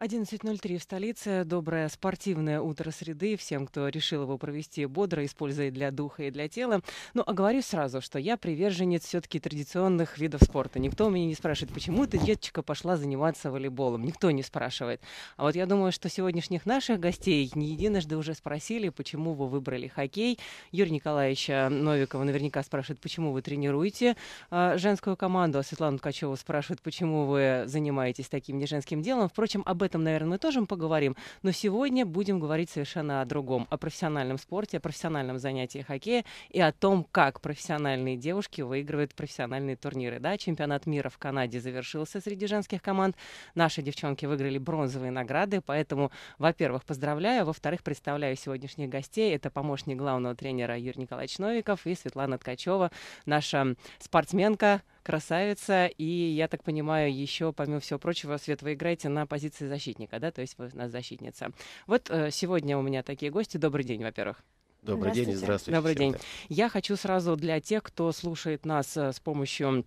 11.03 в столице. Доброе спортивное утро среды всем, кто решил его провести бодро, используя для духа и для тела. Ну, а говорю сразу, что я приверженец все-таки традиционных видов спорта. Никто меня не спрашивает, почему ты, деточка, пошла заниматься волейболом. Никто не спрашивает. А вот я думаю, что сегодняшних наших гостей не единожды уже спросили, почему вы выбрали хоккей. Юрий Николаевич э, Новикова наверняка спрашивает, почему вы тренируете э, женскую команду, а Светлана Ткачева спрашивает, почему вы занимаетесь таким неженским делом. Впрочем, об этом этом, наверное, мы тоже поговорим. Но сегодня будем говорить совершенно о другом, о профессиональном спорте, о профессиональном занятии хоккея и о том, как профессиональные девушки выигрывают профессиональные турниры. Да, чемпионат мира в Канаде завершился среди женских команд. Наши девчонки выиграли бронзовые награды, поэтому, во-первых, поздравляю, а во-вторых, представляю сегодняшних гостей. Это помощник главного тренера Юрий Николаевич Новиков и Светлана Ткачева, наша спортсменка, красавица. И я так понимаю, еще, помимо всего прочего, Свет, вы играете на позиции защитника, да? То есть вы у нас защитница. Вот э, сегодня у меня такие гости. Добрый день, во-первых. Добрый здравствуйте. день здравствуйте. Добрый день. Я хочу сразу для тех, кто слушает нас э, с помощью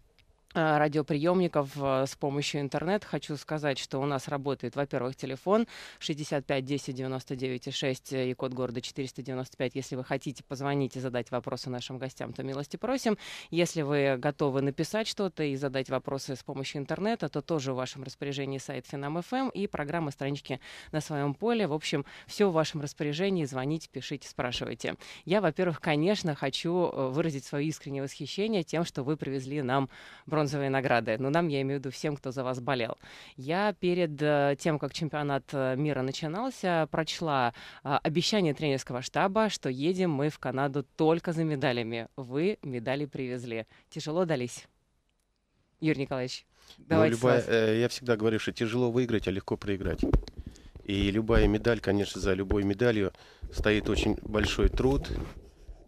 Э, радиоприемников э, с помощью интернет Хочу сказать, что у нас работает, во-первых, телефон 65 10 99 6 и код города 495. Если вы хотите позвонить и задать вопросы нашим гостям, то милости просим. Если вы готовы написать что-то и задать вопросы с помощью интернета, то тоже в вашем распоряжении сайт Финам.ФМ эм и программа «Странички на своем поле». В общем, все в вашем распоряжении. Звоните, пишите, спрашивайте. Я, во-первых, конечно, хочу э, выразить свое искреннее восхищение тем, что вы привезли нам бронзовый бронзовые награды. Но нам, я имею в виду всем, кто за вас болел. Я перед э, тем, как чемпионат э, мира начинался, прочла э, обещание тренерского штаба, что едем мы в Канаду только за медалями. Вы медали привезли. Тяжело дались. Юрий Николаевич, ну, давайте. Ну, любая, э, я всегда говорю, что тяжело выиграть, а легко проиграть. И любая медаль, конечно, за любой медалью стоит очень большой труд,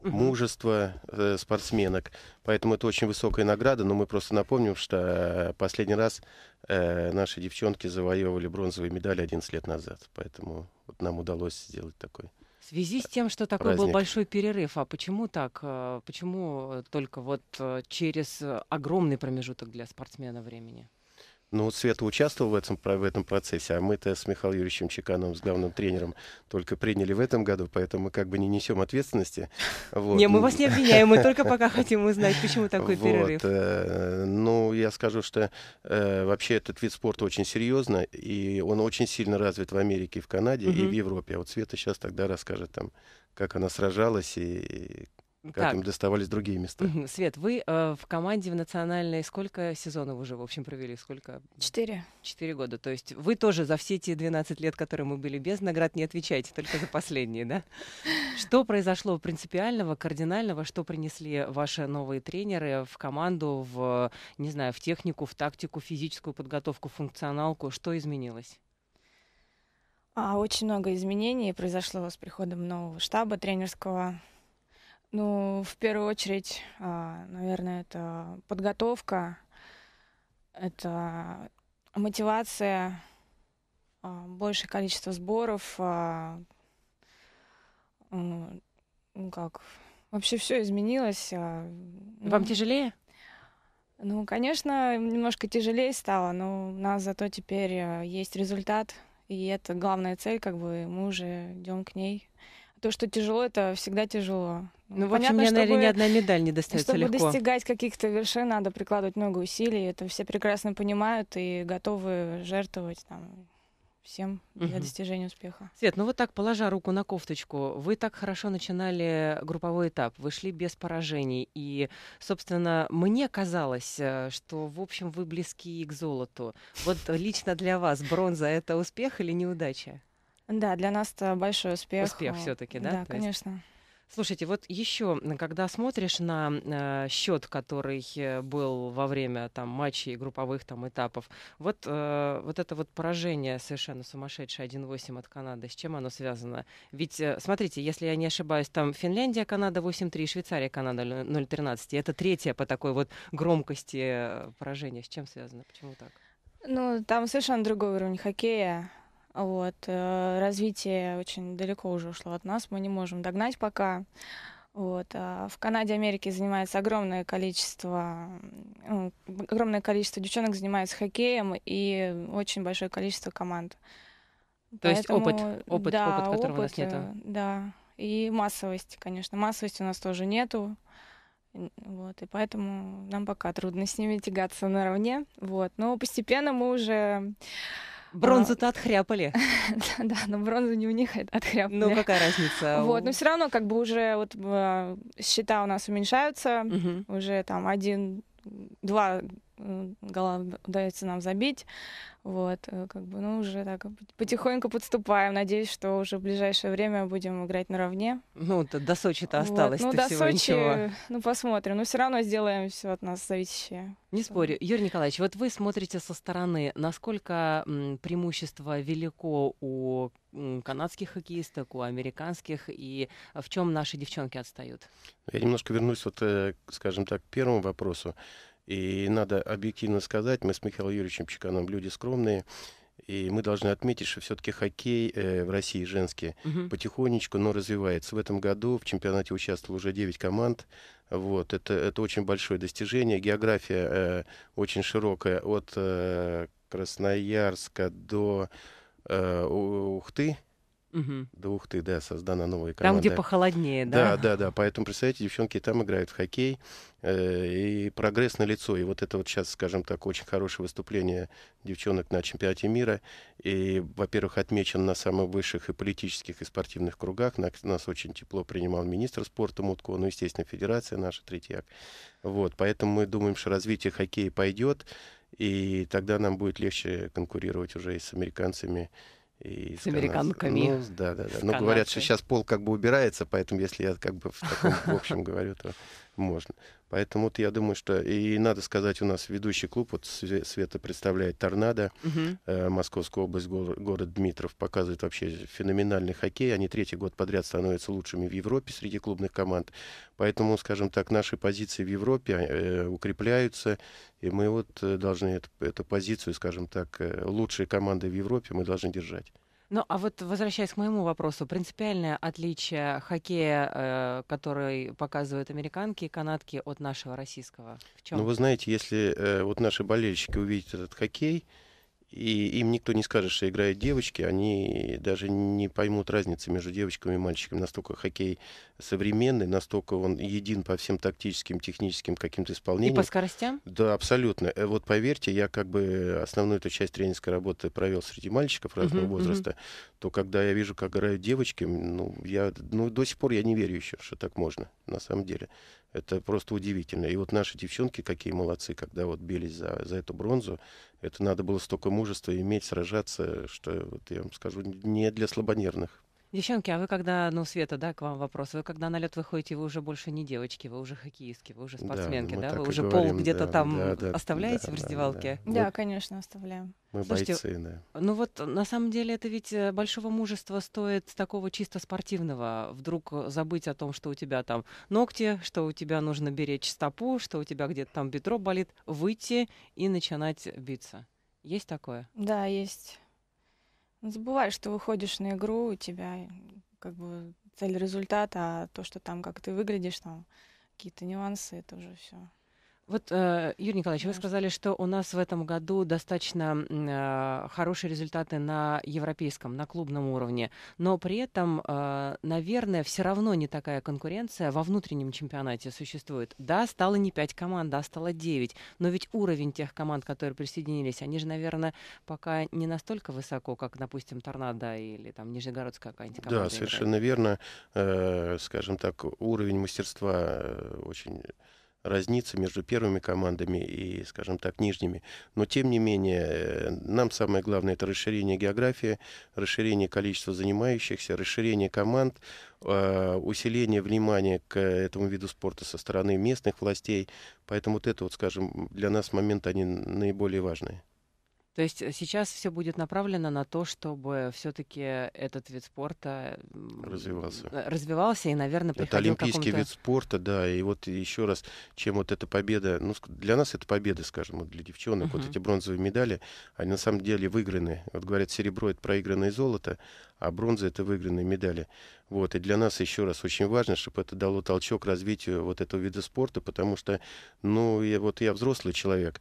мужество э, спортсменок. Поэтому это очень высокая награда, но мы просто напомним, что э, последний раз э, наши девчонки завоевывали бронзовые медали 11 лет назад. Поэтому вот нам удалось сделать такой. В связи с тем, что такой праздник. был большой перерыв, а почему так? Э, почему только вот э, через огромный промежуток для спортсмена времени? Ну, Света участвовал в этом, в этом процессе, а мы-то с Михаилом Юрьевичем Чекановым, с главным тренером, только приняли в этом году, поэтому мы как бы не несем ответственности. Вот. Не, мы вас не обвиняем, мы только пока хотим узнать, почему такой вот, перерыв. Э, ну, я скажу, что э, вообще этот вид спорта очень серьезно, и он очень сильно развит в Америке, в Канаде угу. и в Европе. А вот Света сейчас тогда расскажет там, как она сражалась и как так. им доставались другие места. Свет, вы э, в команде в национальной сколько сезонов уже, в общем, провели? Сколько? Четыре. Четыре года. То есть вы тоже за все те 12 лет, которые мы были без наград, не отвечаете, только за последние, да? Что произошло принципиального, кардинального, что принесли ваши новые тренеры в команду, в, не знаю, в технику, в тактику, физическую подготовку, функционалку? Что изменилось? А, очень много изменений произошло с приходом нового штаба тренерского ну, в первую очередь, а, наверное, это подготовка, это мотивация, а, большее количество сборов, а, ну как, вообще все изменилось. Вам ну тяжелее? Ну, конечно, немножко тяжелее стало, но у нас зато теперь э, есть результат, и это главная цель, как бы мы уже идем к ней то, что тяжело, это всегда тяжело. Ну, Понятно, в общем, мне, наверное, ни одна медаль не достается чтобы легко. Чтобы достигать каких-то вершин, надо прикладывать много усилий. Это все прекрасно понимают и готовы жертвовать там, всем для угу. достижения успеха. Свет, ну вот так, положа руку на кофточку, вы так хорошо начинали групповой этап, вышли без поражений, и, собственно, мне казалось, э, что, в общем, вы близки к золоту. Вот лично для вас бронза — это успех или неудача? Да, для нас это большой успех. Успех э, все-таки, да? Да, То конечно. Есть... Слушайте, вот еще, когда смотришь на э, счет, который э, был во время там матчей групповых там этапов, вот э, вот это вот поражение совершенно сумасшедшее 1-8 от Канады, с чем оно связано? Ведь э, смотрите, если я не ошибаюсь, там Финляндия, Канада 8-3, Швейцария, Канада 0-13. Это третье по такой вот громкости э, поражение. С чем связано? Почему так? Ну, там совершенно другой уровень хоккея. Вот. Э, развитие очень далеко уже ушло от нас, мы не можем догнать пока. Вот. А в Канаде, Америке занимается огромное количество, огромное количество девчонок занимается хоккеем и очень большое количество команд. То Поэтому, есть опыт, опыт, да, опыт, которого опыт, у нас нету. Э, да, и массовости, конечно, массовости у нас тоже нету. Вот, и поэтому нам пока трудно с ними тягаться наравне. Вот, но постепенно мы уже Бронзу-то отхряпали. Да, но бронзу не у них отхряпали. Ну, какая разница? Вот, но все равно как бы уже вот э, счета у нас уменьшаются, уже там один два гола удается нам забить. Вот, э, как бы, ну, уже так потихоньку подступаем. Надеюсь, что уже в ближайшее время будем играть наравне. Ну, э, до Сочи-то осталось вот. Ну, до всего Сочи, ничего. Э, ну, посмотрим. Но все равно сделаем все от нас зависящее. Не спорю. Юрий Николаевич, вот вы смотрите со стороны, насколько преимущество велико у канадских хоккеисток, у американских, и в чем наши девчонки отстают? Я немножко вернусь, вот, скажем так, к первому вопросу. И надо объективно сказать, мы с Михаилом Юрьевичем Чеканом люди скромные, и мы должны отметить, что все-таки хоккей э, в России женский угу. потихонечку, но развивается. В этом году в чемпионате участвовало уже 9 команд. Вот, это, это очень большое достижение. География э, очень широкая от э, Красноярска до э, Ухты угу. до Ухты, да, создана новая команда. Там, где похолоднее, да? Да, да, да. Поэтому, представляете, девчонки там играют в хоккей, э, и прогресс на лицо. И вот это вот сейчас, скажем так, очень хорошее выступление девчонок на чемпионате мира. И, во-первых, отмечен на самых высших и политических, и спортивных кругах. Нас, нас очень тепло принимал министр спорта Мутко, ну, естественно, федерация наша, Третьяк. Вот, поэтому мы думаем, что развитие хоккея пойдет, и тогда нам будет легче конкурировать уже и с американцами, и с американками. Ну, да, да, да. Но говорят, что сейчас пол как бы убирается, поэтому если я как бы в таком в общем говорю, то можно. Поэтому вот я думаю, что и надо сказать, у нас ведущий клуб, вот Света представляет «Торнадо», угу. э, Московская область, го- город Дмитров, показывает вообще феноменальный хоккей. Они третий год подряд становятся лучшими в Европе среди клубных команд. Поэтому, скажем так, наши позиции в Европе э, укрепляются, и мы вот э, должны эту, эту позицию, скажем так, э, лучшие команды в Европе мы должны держать. Ну, а вот возвращаясь к моему вопросу, принципиальное отличие хоккея, э, который показывают американки и канадки, от нашего российского? В чем? Ну, вы знаете, если э, вот наши болельщики увидят этот хоккей, и им никто не скажет, что играют девочки, они даже не поймут разницы между девочками и мальчиками. Настолько хоккей современный, настолько он един по всем тактическим, техническим каким-то исполнениям. И по скоростям? Да, абсолютно. Э, вот поверьте, я как бы основную эту часть тренерской работы провел среди мальчиков разного uh-huh, возраста, uh-huh. то когда я вижу, как играют девочки, ну, я, ну, до сих пор я не верю еще, что так можно, на самом деле. Это просто удивительно. И вот наши девчонки какие молодцы, когда вот бились за, за эту бронзу, это надо было столько мужчин мужество иметь, сражаться, что, вот я вам скажу, не для слабонервных. Девчонки, а вы когда, ну, Света, да, к вам вопрос, вы когда на лед выходите, вы уже больше не девочки, вы уже хоккеистки, вы уже спортсменки, да, да? вы уже говорим, пол где-то да, там да, оставляете да, в раздевалке? Да, да. да вот. конечно, оставляем. Мы Слушайте, бойцы, да. Ну вот, на самом деле, это ведь э, большого мужества стоит такого чисто спортивного. Вдруг забыть о том, что у тебя там ногти, что у тебя нужно беречь стопу, что у тебя где-то там бедро болит, выйти и начинать биться. Есть такое? Да, есть. Ну, Забываешь, что выходишь на игру, у тебя э, как бы цель результата, а то, что там, как ты выглядишь, там какие-то нюансы, это уже все вот, э, Юрий Николаевич, вы сказали, что у нас в этом году достаточно э, хорошие результаты на европейском, на клубном уровне, но при этом, э, наверное, все равно не такая конкуренция во внутреннем чемпионате существует. Да, стало не пять команд, да, стало девять, но ведь уровень тех команд, которые присоединились, они же, наверное, пока не настолько высоко, как, допустим, Торнадо или там Нижегородская какая-нибудь команда. Да, совершенно играет. верно. Скажем так, уровень мастерства очень разница между первыми командами и, скажем так, нижними. Но, тем не менее, э, нам самое главное – это расширение географии, расширение количества занимающихся, расширение команд, а, усиление внимания к этому виду спорта со стороны местных властей. Поэтому вот это, вот, скажем, для нас моменты, они наиболее важные. То есть э, сейчас все будет направлено на то, чтобы все-таки этот вид спорта развивался, э, развивался и, наверное, приходил Это олимпийский вид спорта, да. И вот еще раз, чем вот эта победа, ну для нас это победа, скажем, вот для девчонок, uh-huh. вот эти бронзовые медали, они на самом деле выиграны. Вот говорят, серебро это проигранное золото, а бронза это выигранные медали. Вот и для нас еще раз очень важно, чтобы это дало толчок развитию вот этого вида спорта, потому что, ну я вот я взрослый человек.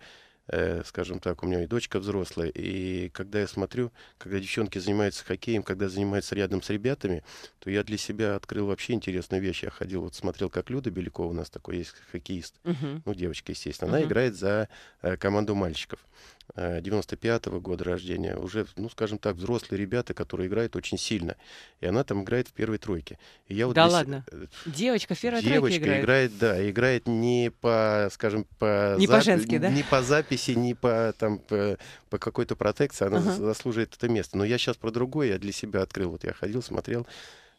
Э, скажем так, у меня и дочка взрослая, и когда я смотрю, когда девчонки занимаются хоккеем, когда занимаются рядом с ребятами, то я для себя открыл вообще интересную вещь. Я ходил, вот смотрел, как Люда Белякова у нас такой есть хоккеист, uh ну, девочка, естественно, uh-huh. она играет за э, команду мальчиков. 95 э, -го года рождения, уже, ну, скажем так, взрослые ребята, которые играют очень сильно. И она там играет в первой тройке. И я вот да здесь... ладно? Э, девочка в первой Девочка играет? играет, да, играет не по, скажем, по... Не зап... по-женски, да? Не по записи, не по, там, по, по какой-то протекции, она uh-huh. заслуживает это место. Но я сейчас про другое, я для себя открыл. Вот я ходил, смотрел,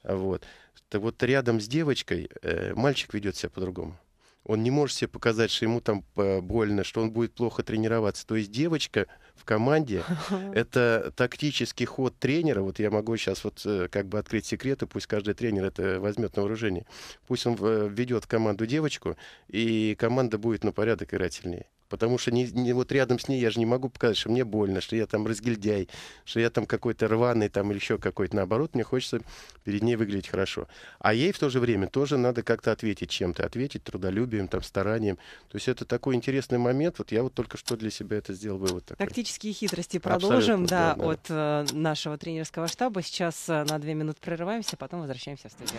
вот. вот рядом с девочкой э, мальчик ведет себя по-другому он не может себе показать, что ему там больно, что он будет плохо тренироваться. То есть девочка в команде — это тактический ход тренера. Вот я могу сейчас вот э, как бы открыть секрет и пусть каждый тренер это возьмет на вооружение. Пусть он э, введет команду девочку, и команда будет на порядок играть сильнее. Потому что не, не, вот рядом с ней я же не могу показать, что мне больно, что я там разгильдяй, что я там какой-то рваный там или еще какой-то. Наоборот, мне хочется перед ней выглядеть хорошо. А ей в то же время тоже надо как-то ответить чем-то. Ответить трудолюбием, там, старанием. То есть это такой интересный момент. Вот я вот только что для себя это сделал вывод. Такой. Тактические хитрости продолжим, да, да, да, от э, нашего тренерского штаба. Сейчас э, на две минуты прерываемся, потом возвращаемся в студию.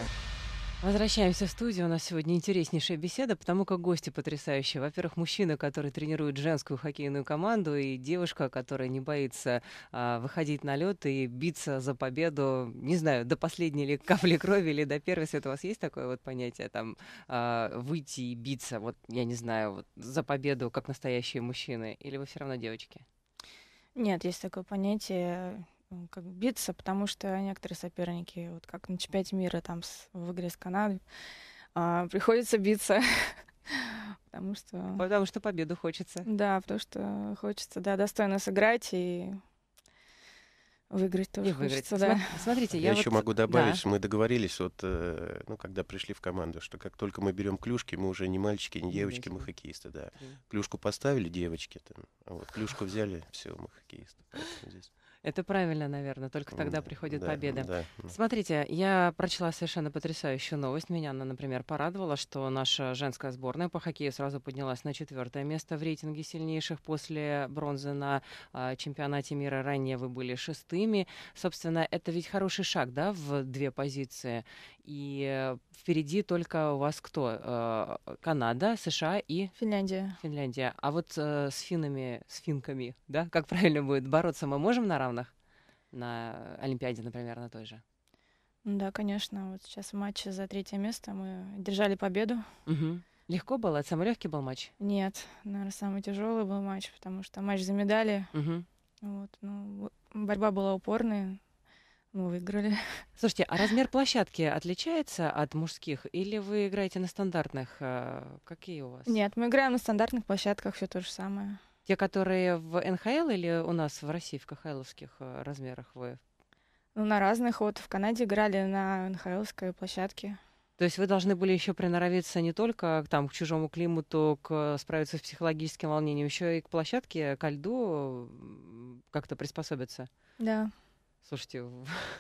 Возвращаемся в студию. У нас сегодня интереснейшая беседа, потому как гости потрясающие. Во-первых, мужчина, который тренирует женскую хоккейную команду, и девушка, которая не боится а, выходить на лед и биться за победу, не знаю, до последней ли капли крови или до первой, если у вас есть такое вот понятие, там, а, выйти и биться, вот, я не знаю, вот, за победу, как настоящие мужчины, или вы все равно девочки? Нет, есть такое понятие как биться, потому что некоторые соперники, вот как на чемпионате мира там с, в игре с Канадой, а, приходится биться. потому что... Потому что победу хочется. Да, потому что хочется, да, достойно сыграть и выиграть тоже и выиграть. хочется, да. Смотрите, я, я вот... еще могу добавить, да. мы договорились вот, э, ну, когда пришли в команду, что как только мы берем клюшки, мы уже не мальчики, не девочки, мы хоккеисты, да. Клюшку поставили девочки, там, а вот клюшку взяли, все, мы хоккеисты. здесь... Это правильно, наверное. Только тогда приходит да, победа. Да. Смотрите, я прочла совершенно потрясающую новость. Меня она, например, порадовала, что наша женская сборная по хоккею сразу поднялась на четвертое место в рейтинге сильнейших после бронзы на э, чемпионате мира. Ранее вы были шестыми. Собственно, это ведь хороший шаг, да, в две позиции. И впереди только у вас кто? Э, Канада, США и... Финляндия. Финляндия. А вот э, с финами, с финками, да, как правильно будет бороться, мы можем на равных? на Олимпиаде, например, на той же? Да, конечно. Вот сейчас в матче за третье место мы держали победу. Угу. Легко было? Это самый легкий был матч? Нет, наверное, самый тяжелый был матч, потому что матч за медали. Угу. Вот, ну, борьба была упорная, мы выиграли. Слушайте, а размер площадки отличается от мужских, или вы играете на стандартных? Э, какие у вас? Нет, мы играем на стандартных площадках, все то же самое. Те, которые в НХЛ или у нас в России в КХЛовских э, размерах вы? Ну, на разных. Вот в Канаде играли на НХЛской площадке. То есть вы должны были еще приноровиться не только там, к чужому климату, к э, справиться с психологическим волнением, еще и к площадке, к льду как-то приспособиться. Да. Слушайте.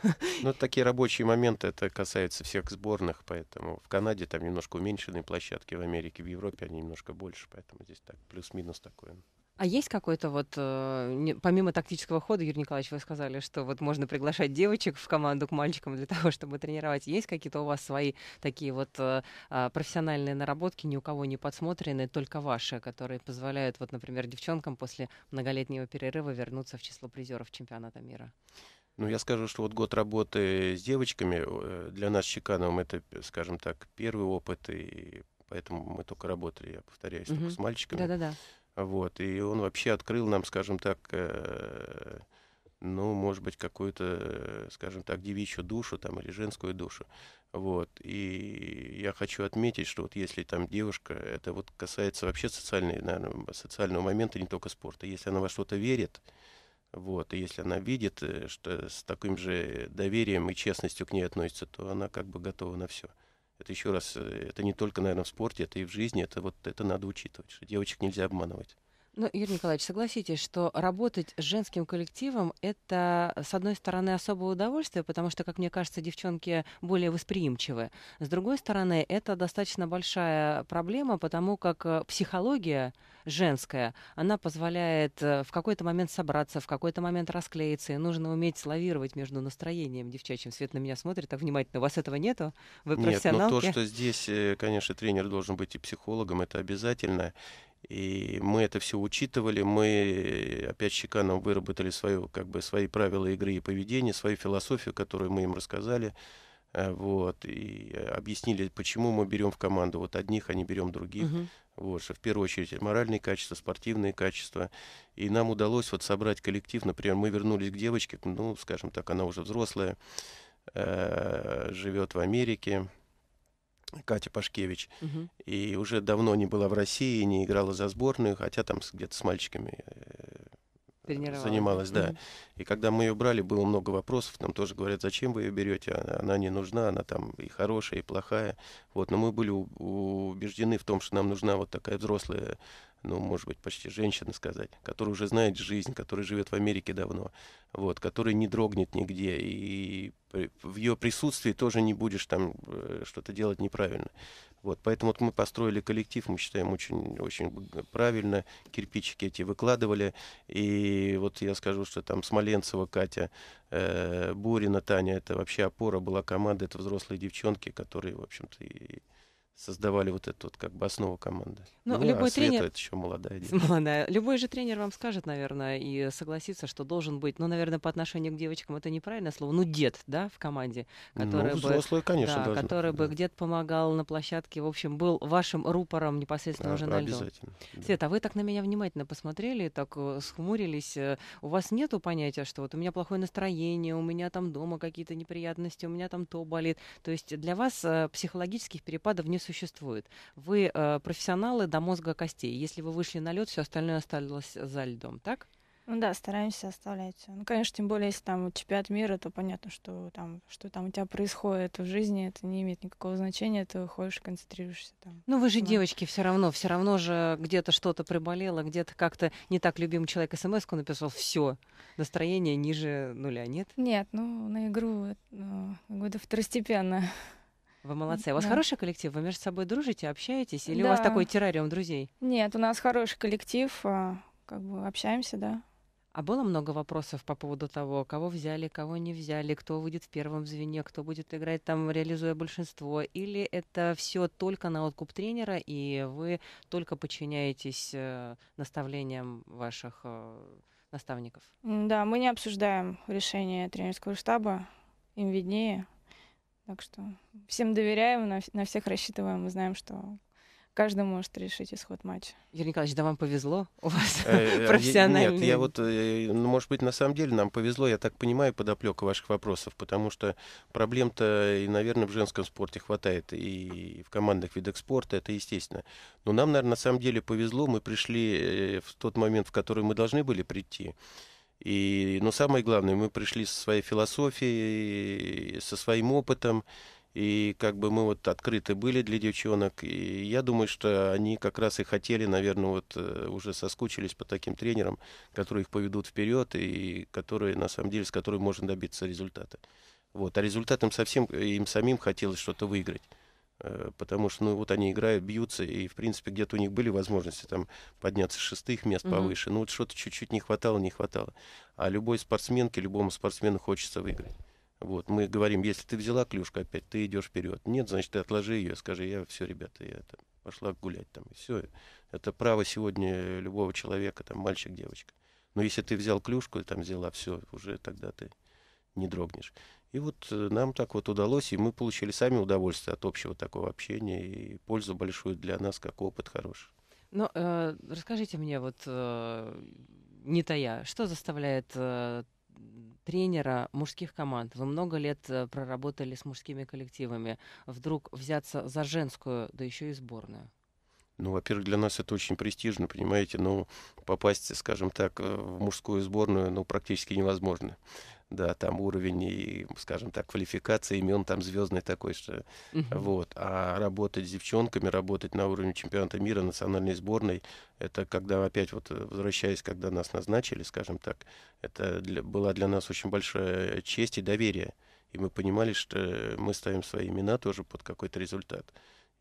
Ну, такие рабочие моменты, это касается всех сборных, поэтому в Канаде там немножко уменьшенные площадки, в Америке, в Европе они немножко больше, поэтому здесь так плюс-минус такое. А есть какой-то вот, э, помимо тактического хода, Юрий Николаевич, вы сказали, что вот можно приглашать девочек в команду к мальчикам для того, чтобы тренировать. Есть какие-то у вас свои такие вот э, а, профессиональные наработки, ни у кого не подсмотренные, только ваши, которые позволяют вот, например, девчонкам после многолетнего перерыва вернуться в число призеров чемпионата мира? Ну, я скажу, что вот год работы с девочками э, для нас, Чекановым, это, скажем так, первый опыт, и поэтому мы только работали, я повторяюсь, угу. только с мальчиками. Да-да-да. Вот, и он вообще открыл нам, скажем так, э, ну, может быть, какую-то, скажем так, девичью душу там или женскую душу. Вот. И я хочу отметить, что вот если там девушка, это вот касается вообще социальной, наверное, социального момента, не только спорта. Если она во что-то верит, вот, и если она видит, э, что с таким же доверием и честностью к ней относится, то она как бы готова на все. Это еще раз, э, это не только, наверное, в спорте, это и в жизни, это вот это надо учитывать, что девочек нельзя обманывать. Ну, Юрий Николаевич, согласитесь, что работать с женским коллективом – это, с одной стороны, особое удовольствие, потому что, как мне кажется, девчонки более восприимчивы. С другой стороны, это достаточно большая проблема, потому как э, психология женская, она позволяет э, в какой-то момент собраться, в какой-то момент расклеиться, и нужно уметь лавировать между настроением девчачьим. Свет на меня смотрит так внимательно. У вас этого нету? Вы профессионалки? Нет, но то, что здесь, э, конечно, тренер должен быть и психологом, это обязательно. И мы это все учитывали, мы опять Чеканом выработали свое, как бы, свои правила игры и поведения, свою философию, которую мы им рассказали, э, вот, и э, объяснили, почему мы берем в команду вот одних, а не берем других. Угу. Вот, что в первую очередь моральные качества, спортивные качества. И нам удалось вот собрать коллектив, например, мы вернулись к девочке, ну, скажем так, она уже взрослая, э, живет в Америке, Катя Пашкевич, угу. и уже давно не была в России, не играла за сборную, хотя там где-то с мальчиками э, Занималась, да. Mm-hmm. И когда мы ее брали, было много вопросов. Нам тоже говорят, зачем вы ее берете? А, она не нужна, она там и хорошая, и плохая. Вот, но мы были убеждены в том, что нам нужна вот такая взрослая, ну, может быть, почти женщина сказать, которая уже знает жизнь, которая живет в Америке давно, вот, которая не дрогнет нигде. И в ее присутствии тоже не будешь там э, что-то делать неправильно. Вот, поэтому вот мы построили коллектив, мы считаем очень, очень правильно, кирпичики эти выкладывали. И вот я скажу, что там Смоленцева, Катя, э, Бурина, Таня, это вообще опора была команда, это взрослые девчонки, которые, в общем-то, и создавали вот эту вот как бы основу команды. Но ну, ну, любой а Света тренер... это еще молодая девушка. Молодая. Любой же тренер вам скажет, наверное, и согласится, что должен быть, ну, наверное, по отношению к девочкам это неправильное слово, ну, дед, да, в команде, который ну, взрослый, бы, конечно, да, который да. бы где-то помогал на площадке, в общем, был вашим рупором непосредственно а, уже на льду. Обязательно. Да. Света, а вы так на меня внимательно посмотрели, так э, схмурились. Э, у вас нету понятия, что вот у меня плохое настроение, у меня там дома какие-то неприятности, у меня там то болит. То есть для вас э, психологических перепадов не существует. Вы э, профессионалы до мозга костей. Если вы вышли на лед, все остальное осталось за льдом, так? Ну да, стараемся оставлять. Ну, конечно, тем более, если там чемпионат мира, то понятно, что там, что там у тебя происходит в жизни, это не имеет никакого значения, ты выходишь, концентрируешься там. Ну вы же да. девочки все равно, все равно же где-то что-то приболело, где-то как-то не так любимый человек смс написал, все, настроение ниже нуля, нет? Нет, ну на игру э, ну, второстепенно. Вы молодцы. А у вас да. хороший коллектив? Вы между собой дружите, общаетесь? Или да. у вас такой террариум друзей? Нет, у нас хороший коллектив, а, как бы общаемся, да. А было много вопросов по поводу того, кого взяли, кого не взяли, кто выйдет в первом звене, кто будет играть там, реализуя большинство? Или это все только на откуп тренера, и вы только подчиняетесь э, наставлениям ваших э, наставников? Да, мы не обсуждаем решение тренерского штаба, им виднее. Так что всем доверяем, на, на всех рассчитываем, мы знаем, что каждый может решить исход матча. Юрий Николаевич, да вам повезло? У вас э, э, профессионально. Нет, я вот, э, ну, может быть, на самом деле нам повезло, я так понимаю, подоплека ваших вопросов, потому что проблем-то, и, наверное, в женском спорте хватает, и в командных видах спорта, это естественно. Но нам, наверное, на самом деле повезло, мы пришли в тот момент, в который мы должны были прийти. И, но ну, самое главное, мы пришли со своей философией, со своим опытом, и как бы мы вот открыты были для девчонок, и я думаю, что они как раз и хотели, наверное, вот э, уже соскучились по таким тренерам, которые их поведут вперед, и которые, на самом деле, с которыми можно добиться результата. Вот. А результатом совсем им самим хотелось что-то выиграть. Э, потому что, ну, вот они играют, бьются, и, в принципе, где-то у них были возможности там подняться с шестых мест угу. повыше, ну, вот что-то чуть-чуть не хватало, не хватало. А любой спортсменке, любому спортсмену хочется выиграть. Вот, мы говорим, если ты взяла клюшку опять, ты идешь вперед. Нет, значит, ты отложи ее, скажи, я все, ребята, я там, пошла гулять там, и все. Это право сегодня любого человека, там, мальчик, девочка. Но если ты взял клюшку и там взяла все, уже тогда ты не дрогнешь. И вот э, нам так вот удалось, и мы получили сами удовольствие от общего такого общения и пользу большую для нас, как опыт хороший. Ну, э, расскажите мне, вот э, не я, что заставляет э, тренера мужских команд. Вы много лет э, проработали с мужскими коллективами. Вдруг взяться за женскую, да еще и сборную? Ну, во-первых, для нас это очень престижно, понимаете, но ну, попасть, скажем так, э, в мужскую сборную, ну, практически невозможно да, там уровень и, скажем так, квалификация имен там звездный такой, что угу. вот. А работать с девчонками, работать на уровне чемпионата мира, национальной сборной, это когда опять вот возвращаясь, когда нас назначили, скажем так, это для, была для нас очень большая честь и доверие. И мы понимали, что мы ставим свои имена тоже под какой-то результат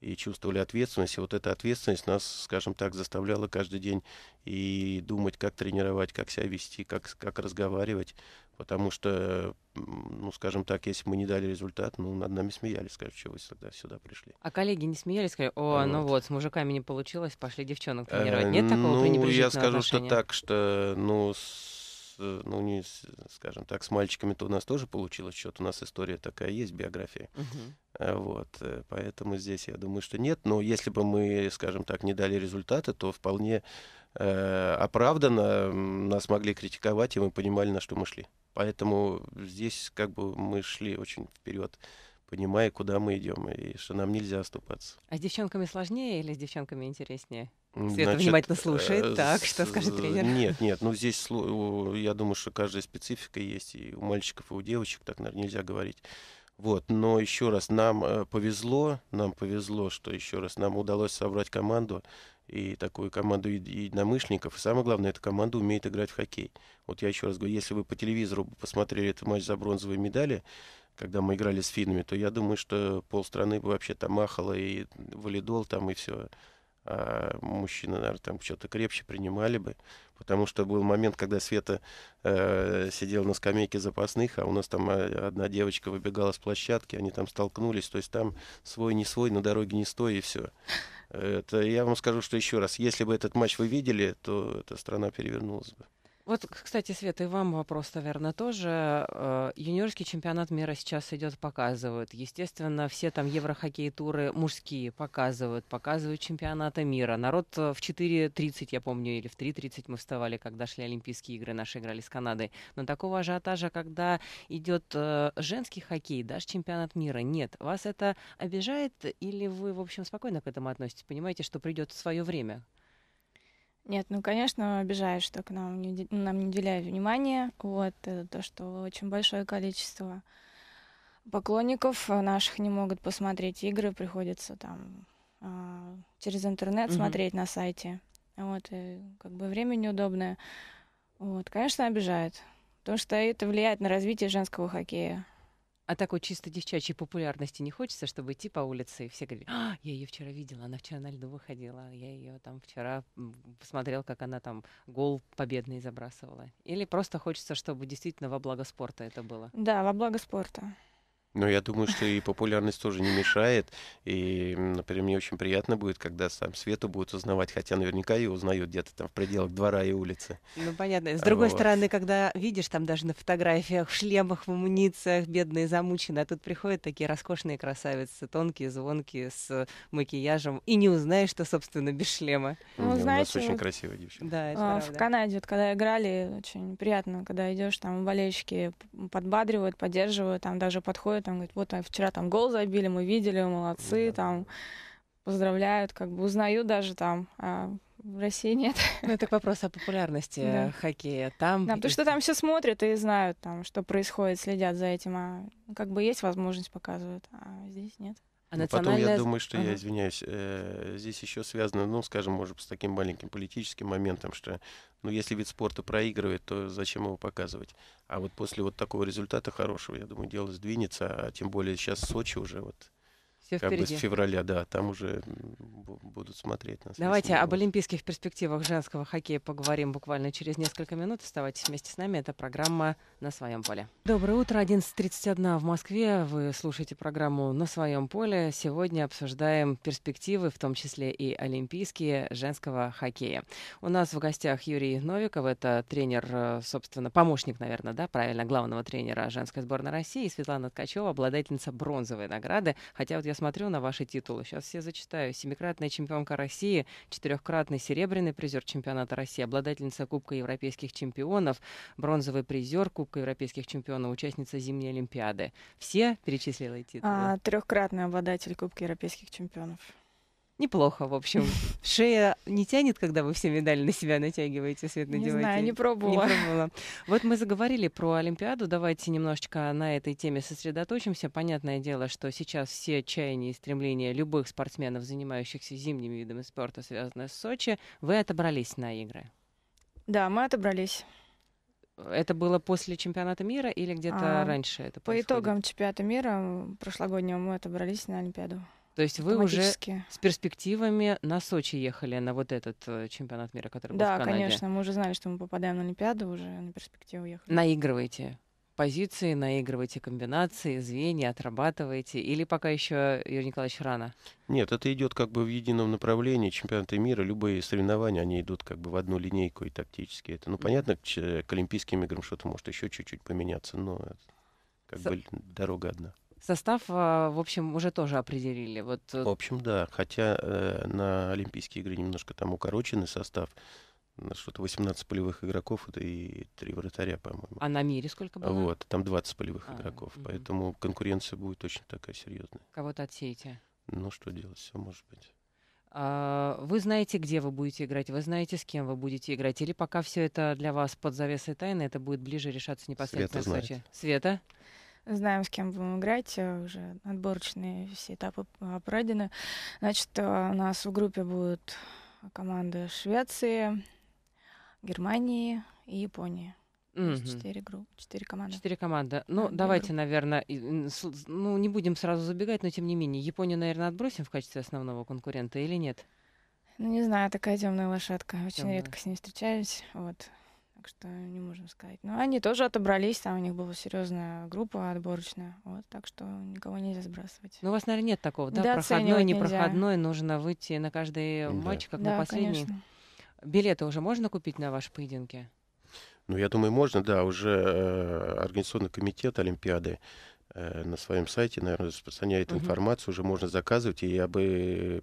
и чувствовали ответственность. И вот эта ответственность нас, скажем так, заставляла каждый день и думать, как тренировать, как себя вести, как, как разговаривать. Потому что, ну, скажем так, если мы не дали результат, ну, над нами смеялись, скажут, что вы сюда, сюда пришли. А коллеги не смеялись, сказали, о, ну вот. ну вот, с мужиками не получилось, пошли девчонок э, тренировать. Нет такого Ну, я скажу, отношения? что так, что, ну, с, э, ну, не, скажем так, с мальчиками-то у нас тоже получилось что у нас история такая есть, биография. Угу. Вот, поэтому здесь, я думаю, что нет, но если бы мы, скажем так, не дали результаты, то вполне э, оправданно нас могли критиковать, и мы понимали, на что мы шли. Поэтому здесь как бы мы шли очень вперед, понимая, куда мы идем, и что нам нельзя оступаться. А с девчонками сложнее или с девчонками интереснее? Света Значит, внимательно э, слушает. Так, что скажет тренер? Нет, нет, ну здесь, я думаю, что каждая специфика есть и у мальчиков, и у девочек, так, наверное, нельзя говорить. Вот, но еще раз, нам э, повезло, нам повезло, что еще раз нам удалось собрать команду, и такую команду единомышленников. И самое главное, эта команда умеет играть в хоккей. Вот я еще раз говорю, если вы по телевизору посмотрели этот матч за бронзовые медали, когда мы играли с финнами, то я думаю, что полстраны бы вообще там махало и валидол там и все. А мужчины, наверное, там что-то крепче принимали бы. Потому что был момент, когда Света э, сидела на скамейке запасных, а у нас там э, одна девочка выбегала с площадки, они там столкнулись. То есть там свой не свой, на дороге не стой и все. Это, я вам скажу, что еще раз, если бы этот матч вы видели, то эта страна перевернулась бы. Вот, кстати, Света, и вам вопрос, наверное, тоже. Э, юниорский чемпионат мира сейчас идет, показывают. Естественно, все там еврохоккей-туры мужские показывают, показывают чемпионаты мира. Народ э, в 4.30, я помню, или в 3.30 мы вставали, когда шли Олимпийские игры, наши играли с Канадой. Но такого ажиотажа, когда идет э, женский хоккей, даже чемпионат мира, нет. Вас это обижает или вы, в общем, спокойно к этому относитесь? Понимаете, что придет свое время? Нет, ну, конечно, обижает, что к нам не, нам не уделяют внимания. Вот, это то, что очень большое количество поклонников наших не могут посмотреть игры, приходится там а, через интернет угу. смотреть на сайте. Вот, и э, как бы время неудобное. Вот, конечно, обижает. Потому что это влияет на развитие женского хоккея. А такой чисто девчачьей популярности не хочется, чтобы идти по улице и все говорили, а, я ее вчера видела, она вчера на льду выходила, я ее там вчера посмотрел, как она там гол победный забрасывала. Или просто хочется, чтобы действительно во благо спорта это было? Да, во благо спорта. Но я думаю, что и популярность тоже не мешает. И, например, мне очень приятно будет, когда сам Свету будут узнавать, хотя наверняка ее узнают где-то там в пределах двора и улицы. Ну, понятно. С другой вот. стороны, когда видишь там даже на фотографиях, в шлемах, в амунициях, бедные, замученные, а тут приходят такие роскошные красавицы, тонкие, звонкие, с макияжем, и не узнаешь, что, собственно, без шлема. Ну, ну знаете, у нас очень вот... красивая девчонка. Да, это а, правда. В Канаде, вот, когда играли, очень приятно, когда идешь, там болельщики подбадривают, поддерживают, там даже подходят там говорят, вот там, вчера там гол забили, мы видели, молодцы, ну да. там поздравляют, как бы узнаю даже там. А в России нет. Ну, это вопрос о популярности да. хоккея. Там... Да, потому что там все смотрят и знают, там, что происходит, следят за этим. А как бы есть возможность показывают, а здесь нет. А национальная... Ну, потом я думаю, что uh-huh. я извиняюсь, э, здесь еще связано, ну, скажем, может, с таким маленьким политическим моментом, что, ну, если вид спорта проигрывает, то зачем его показывать? А вот после вот такого результата хорошего, я думаю, дело сдвинется, а тем более сейчас Сочи уже вот все как впереди. бы с февраля, да, там уже будут смотреть нас. Давайте об олимпийских перспективах женского хоккея поговорим буквально через несколько минут. Оставайтесь вместе с нами. Это программа «На своем поле». Доброе утро. 11.31 в Москве. Вы слушаете программу «На своем поле». Сегодня обсуждаем перспективы, в том числе и олимпийские, женского хоккея. У нас в гостях Юрий Новиков. Это тренер, э, собственно, помощник, наверное, да, правильно, главного тренера женской сборной России. Светлана Ткачева, обладательница бронзовой награды. Хотя вот я я смотрю на ваши титулы, сейчас все зачитаю. Семикратная чемпионка России, четырехкратный серебряный призер чемпионата России, обладательница Кубка Европейских чемпионов, бронзовый призер Кубка Европейских чемпионов, участница Зимней Олимпиады. Все перечислила титулы? А, трехкратный обладатель Кубка Европейских чемпионов. Неплохо, в общем. Шея не тянет, когда вы все медали на себя натягиваете, свет надеваете? Не знаю, не пробовала. не пробовала. Вот мы заговорили про Олимпиаду. Давайте немножечко на этой теме сосредоточимся. Понятное дело, что сейчас все чаяния и стремления любых спортсменов, занимающихся зимними видами спорта, связанные с Сочи. Вы отобрались на игры? Да, мы отобрались. Это было после чемпионата мира или где-то а, раньше это По происходит? итогам чемпионата мира прошлогоднего мы отобрались на Олимпиаду. То есть вы уже с перспективами на Сочи ехали, на вот этот э, чемпионат мира, который да, был в Канаде. Да, конечно, мы уже знали, что мы попадаем на Олимпиаду, уже на перспективу ехали. Наигрывайте позиции, наигрывайте комбинации, звенья, отрабатывайте. Или пока еще, Юрий Николаевич, рано? Нет, это идет как бы в едином направлении. Чемпионаты мира, любые соревнования, они идут как бы в одну линейку и тактически. Это, ну, понятно, к, к Олимпийским играм что-то может еще чуть-чуть поменяться, но как С... бы дорога одна. Состав, а, в общем, уже тоже определили. Вот... Э, в общем, да. Хотя э, на Олимпийские игры немножко там укороченный состав. Что-то 18 полевых игроков это и три вратаря, по-моему. А на мире сколько было? Вот, там 20 полевых а, игроков. Угу. Поэтому конкуренция будет очень такая серьезная. Кого-то отсеете? Ну, что делать, все может быть. А, вы знаете, где вы будете играть, вы знаете, с кем вы будете играть, или пока все это для вас под завесой тайны, это будет ближе решаться непосредственно Света в Сочи? Знает. Света? знаем, с кем будем играть, э, уже отборочные все этапы пройдены. Значит, э, у нас в группе будут команды Швеции, Германии и Японии. Четыре mm группы, четыре команды. Четыре команды. Ну, а, давайте, группы. наверное, ну, не будем сразу забегать, но тем не менее, Японию, наверное, отбросим в качестве основного конкурента или нет? Ну, не знаю, такая темная лошадка. Очень темная. редко с ней встречаюсь. Вот. Так что не можем сказать. Но они тоже отобрались, там у них была серьезная группа отборочная. Вот, так что никого нельзя сбрасывать. Но ну, у вас, наверное, нет такого, да? Проходной, непроходной, нельзя. нужно выйти на каждый да. матч, как да, на последний. Конечно. Билеты уже можно купить на ваши поединки? Ну, я думаю, можно, да. Уже э, организационный комитет Олимпиады Э, на своем сайте, наверное, распространяет угу. информацию, уже можно заказывать. И я бы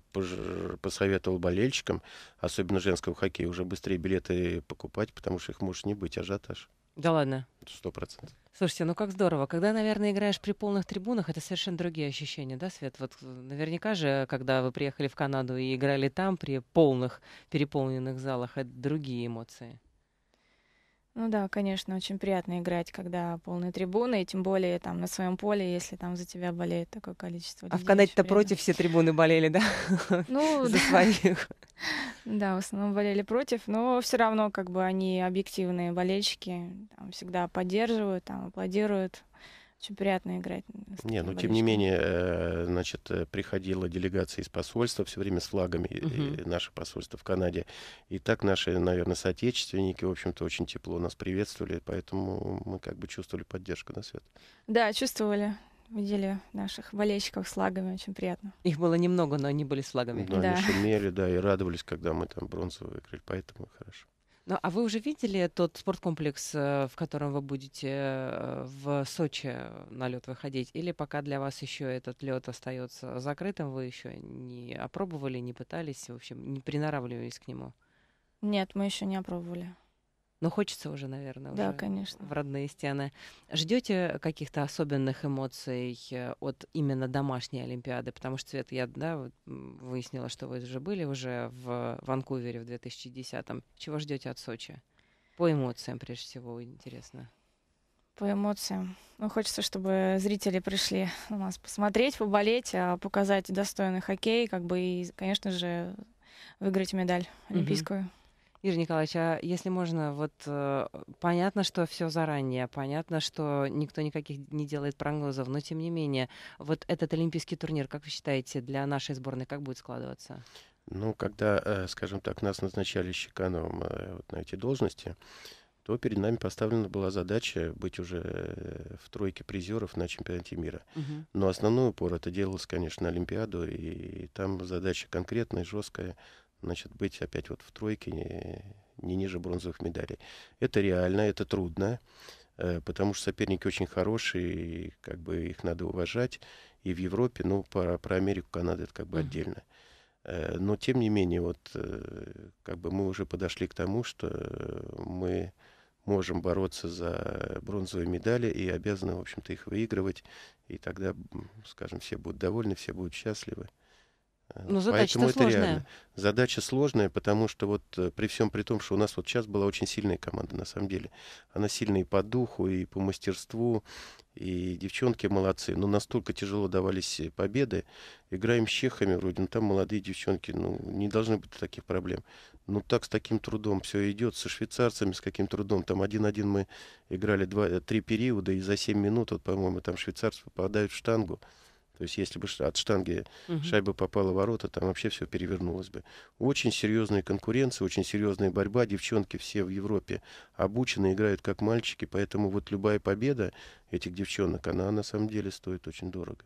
посоветовал болельщикам, особенно женского хоккея, уже быстрее билеты покупать, потому что их может не быть ажиотаж. Да ладно. Сто процентов. Слушайте, ну как здорово. Когда, наверное, играешь при полных трибунах, это совершенно другие ощущения, да, Свет? Вот э, наверняка же, когда вы приехали в Канаду и играли там при полных, переполненных залах, это другие эмоции. Ну да, конечно, очень приятно играть, когда полные трибуны, и тем более там на своем поле, если там за тебя болеет такое количество людей. А в Канаде-то против все трибуны болели, да? Ну, за да. своих. Да, в основном болели против, но все равно как бы они объективные болельщики, там, всегда поддерживают, там аплодируют, очень приятно играть. Не, ну тем не менее, э, значит, э, приходила делегация из посольства все время с флагами угу. наше посольство в Канаде. И так наши, наверное, соотечественники, в общем-то, очень тепло нас приветствовали, поэтому мы как бы чувствовали поддержку на свет. Да, чувствовали. Видели наших болельщиков с флагами, очень приятно. Их было немного, но они были с флагами. Да, да. они шумели, да, и радовались, когда мы там бронзовые выиграли, поэтому хорошо. Ну, а вы уже видели тот спорткомплекс, э, в котором вы будете э, в Сочи на лед выходить? Или пока для вас еще этот лед остается закрытым, вы еще не опробовали, не пытались, в общем, не приноравливались к нему? Нет, мы еще не опробовали. Но хочется уже, наверное, да, уже конечно. в родные стены. Ждете каких-то особенных эмоций э, от именно домашней Олимпиады? Потому что, Свет, я да, выяснила, что вы уже были уже в Ванкувере в 2010-м. Чего ждете от Сочи? По эмоциям, прежде всего, интересно. По эмоциям. Ну, хочется, чтобы зрители пришли у нас посмотреть, поболеть, а, показать достойный хоккей, как бы и, конечно же, выиграть медаль олимпийскую. Угу. Игорь Николаевич, а если можно, вот э, понятно, что все заранее, понятно, что никто никаких не делает прогнозов, но тем не менее, вот этот олимпийский турнир, как вы считаете, для нашей сборной как будет складываться? Ну, когда, э, скажем так, нас назначали Щекановым э, вот на эти должности, то перед нами поставлена была задача быть уже э, в тройке призеров на чемпионате мира. Угу. Но основной упор это делалось, конечно, на Олимпиаду, и там задача конкретная, жесткая, значит, быть опять вот в тройке, не, не ниже бронзовых медалей. Это реально, это трудно, э, потому что соперники очень хорошие, и как бы их надо уважать. И в Европе, ну, про, про Америку, Канаду это как бы mm-hmm. отдельно. Э, но, тем не менее, вот э, как бы мы уже подошли к тому, что мы можем бороться за бронзовые медали и обязаны, в общем-то, их выигрывать. И тогда, скажем, все будут довольны, все будут счастливы. Но ну, задача Поэтому это сложная. реально. Задача сложная, потому что вот э, при всем при том, что у нас вот сейчас была очень сильная команда, на самом деле. Она сильная и по духу, и по мастерству, и девчонки молодцы. Но настолько тяжело давались э, победы. Играем с чехами вроде, но там молодые девчонки, ну не должны быть таких проблем. Но ну, так с таким трудом все идет, со швейцарцами с каким трудом. Там один-один мы играли два, э, три периода, и за семь минут, вот, по-моему, там швейцарцы попадают в штангу. То есть если бы от штанги угу. шайба попала в ворота, там вообще все перевернулось бы. Очень серьезная конкуренция, очень серьезная борьба. Девчонки все в Европе обучены, играют как мальчики, поэтому вот любая победа этих девчонок, она на самом деле стоит очень дорого.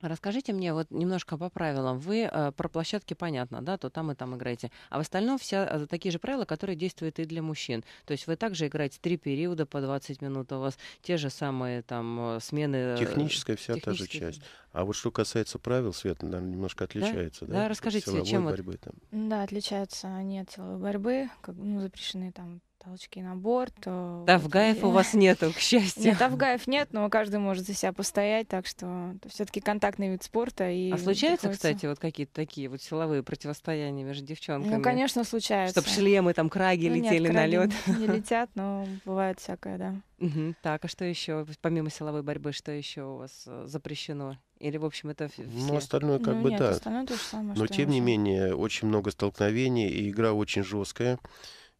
Расскажите мне вот немножко по правилам. Вы э, про площадки понятно, да, то там и там играете. А в остальном все э, такие же правила, которые действуют и для мужчин. То есть вы также играете три периода по 20 минут, у вас те же самые там э, смены. Э, Техническая вся та же часть. А вот что касается правил, Свет, наверное, немножко отличается, да? Да, да расскажите, силовой чем борьбы, вот... там. Да, отличаются они от силовой борьбы, как, ну, запрещены там толчки на борт. Тавгаев э, вот, и... у вас нету, к счастью. Нет, Тавгаев нет, но каждый может за себя постоять, так что все-таки контактный вид спорта. И а случаются, приходится... кстати, вот какие-то такие вот силовые противостояния между девчонками? Ну, конечно, случаются. Чтоб шлемы, там, краги ну, летели нет, на лед. Не летят, но бывает всякое, да. Угу. Так, а что еще, помимо силовой борьбы, что еще у вас э, запрещено? Или, в общем, это ну, все? Ну, остальное как ну, бы нет, да. Остальное то же самое, Но, тем не менее, очень много столкновений, и игра очень жесткая.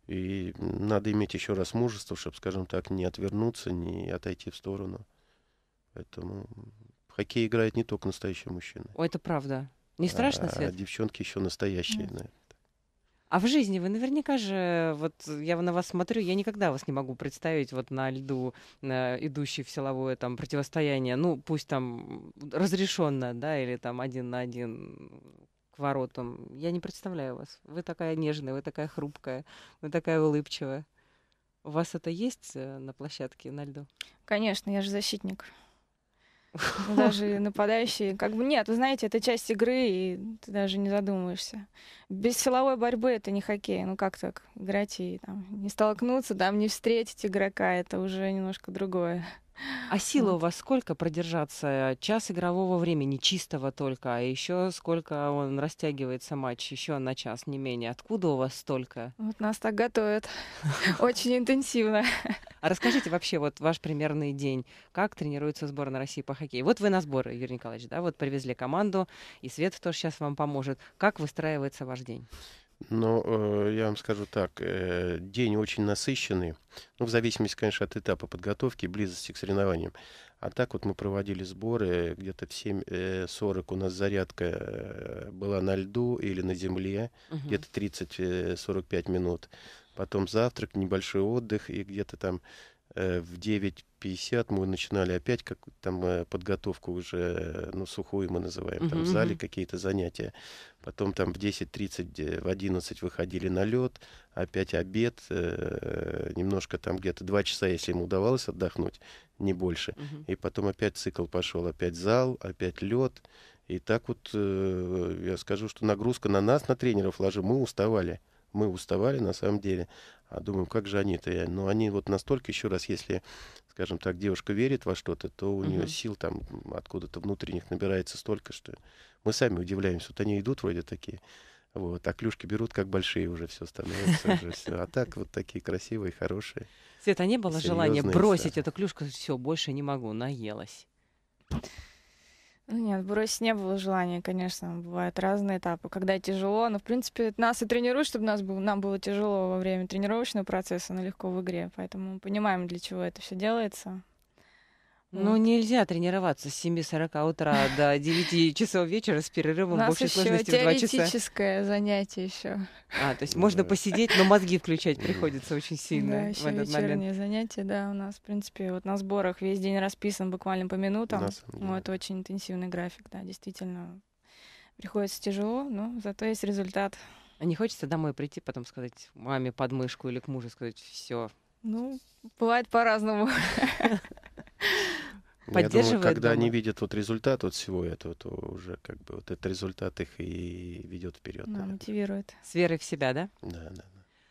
И надо иметь еще раз мужество, чтобы, скажем так, не отвернуться, не отойти в сторону. Поэтому в хоккей играет не только настоящие мужчины. О, это правда. Не страшно, а Свет? А девчонки еще настоящие, mm. А в жизни вы наверняка же, вот я на вас смотрю, я никогда вас не могу представить вот на льду, на идущий в силовое там противостояние, ну пусть там разрешенное, да, или там один на один к воротам. Я не представляю вас. Вы такая нежная, вы такая хрупкая, вы такая улыбчивая. У вас это есть э, на площадке, на льду? Конечно, я же защитник. Даже нападающий как бы нет, вы знаете, это часть игры, и ты даже не задумываешься. Без силовой борьбы это не хоккей. Ну как так? Играть и там не столкнуться, там не встретить игрока это уже немножко другое. А сила вот. у вас сколько продержаться? Час игрового времени чистого только, а еще сколько он растягивается матч, еще на час не менее. Откуда у вас столько? Вот нас так готовят. Очень интенсивно. А расскажите вообще вот ваш примерный день. Как тренируется сборная России по хоккею? Вот вы на сборы, Юрий Николаевич, да? Вот привезли команду, и Свет тоже сейчас вам поможет. Как выстраивается ваш день? Но э, я вам скажу так, э, день очень насыщенный, ну, в зависимости, конечно, от этапа подготовки, близости к соревнованиям. А так вот мы проводили сборы, где-то в 7.40 э, у нас зарядка э, была на льду или на земле, угу. где-то 30-45 э, минут. Потом завтрак, небольшой отдых, и где-то там э, в 9 50 мы начинали опять как там э, подготовку уже, э, ну, сухую мы называем, там в зале какие-то занятия. Потом там в 10.30, э, в 11 выходили на лед, опять обед, немножко там где-то 2 часа, если ему удавалось отдохнуть, не больше. И потом опять цикл пошел, опять зал, опять лед. И так вот, я скажу, что нагрузка на нас, на тренеров ложим мы уставали мы уставали на самом деле. А думаем, как же они-то? Э, Но ну, они вот настолько еще раз, если, скажем так, девушка верит во что-то, то у угу. нее сил там откуда-то внутренних набирается столько, что мы сами удивляемся. Вот они идут вроде такие. Вот, а клюшки берут как большие уже все становится. Уже все. А так вот такие красивые, хорошие. Света, а не было желания бросить эту клюшку? Все, больше не могу, наелась. Нет, бросить не было желания, конечно, бывают разные этапы. Когда тяжело, но, в принципе, нас и тренируют, чтобы нас было, нам было тяжело во время тренировочного процесса, но легко в игре. Поэтому мы понимаем, для чего это все делается. Ну, нельзя тренироваться с 7.40 утра до 9 часов вечера с перерывом большей сложности в 2 часа. теоретическое занятие еще. А, то есть можно посидеть, но мозги включать приходится очень сильно да, в этот вечернее момент. занятие, да, у нас, в принципе, вот на сборах весь день расписан буквально по минутам. Да, ну, это очень интенсивный график, да, действительно. Приходится тяжело, но зато есть результат. А не хочется домой прийти, потом сказать маме под мышку или к мужу сказать все. Ну, бывает по-разному. поддерживает. Я думаю, когда дома. они видят вот результат вот всего этого, то уже как бы вот этот результат их и ведет вперед. Да, мотивирует. С верой в себя, да? Да, да. да.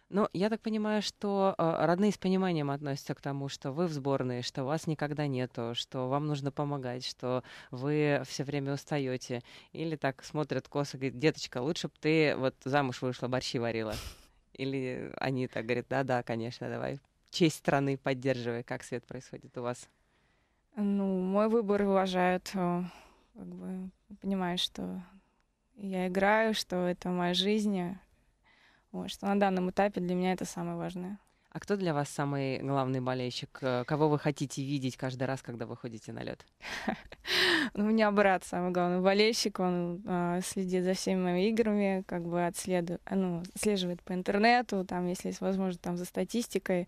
Ну, я так понимаю, что э, родные с пониманием относятся к тому, что вы в сборной, что вас никогда нету, что вам нужно помогать, что вы все время устаете. Или так смотрят косо, говорят, деточка, лучше бы ты вот замуж вышла, борщи варила. Или они так говорят, да-да, конечно, давай. Честь страны поддерживай. Как свет происходит у вас? Ну, мой выбор уважают. Э, как бы понимаю, что я играю, что это моя жизнь. Э, вот, что на данном этапе для меня это самое важное. А кто для вас самый главный болельщик? Э, кого вы хотите видеть каждый раз, когда вы ходите на лед? Ну, у меня брат самый главный болельщик. Он а, следит за всеми моими играми, как бы ну, отслеживает по интернету, там, если есть возможность, там, за статистикой.